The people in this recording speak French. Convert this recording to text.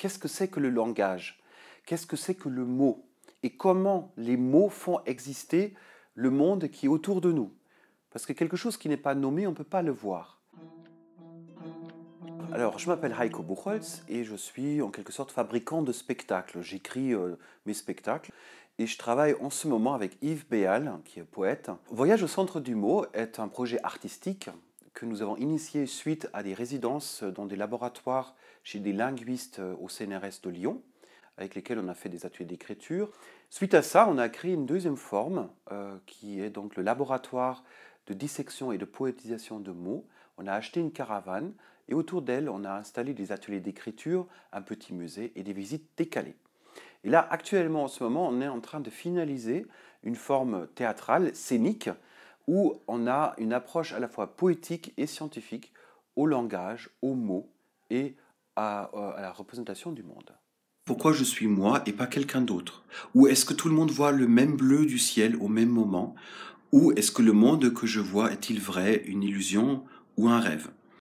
qu'est-ce que c'est que le langage Qu'est-ce que c'est que le mot Et comment les mots font exister le monde qui est autour de nous Parce que quelque chose qui n'est pas nommé, on ne peut pas le voir. Alors, je m'appelle Heiko Buchholz et je suis en quelque sorte fabricant de spectacles. J'écris euh, mes spectacles et je travaille en ce moment avec Yves Béal, qui est poète. Voyage au centre du mot est un projet artistique que nous avons initié suite à des résidences dans des laboratoires chez des linguistes euh, au CNRS de Lyon, avec lesquels on a fait des ateliers d'écriture. Suite à ça, on a créé une deuxième forme, euh, qui est donc le laboratoire de dissection et de poétisation de mots. On a acheté une caravane et autour d'elle, on a installé des ateliers d'écriture, un petit musée et des visites décalées. Et là, actuellement, en ce moment, on est en train de finaliser une forme théâtrale, scénique, où on a une approche à la fois poétique et scientifique au langage, aux mots et à, euh, la représentation du monde. Pourquoi je suis moi et pas quelqu'un d'autre Ou est-ce que tout le monde voit le même bleu du ciel au même moment Ou est-ce que le monde que je vois est-il vrai, une illusion ou un rêve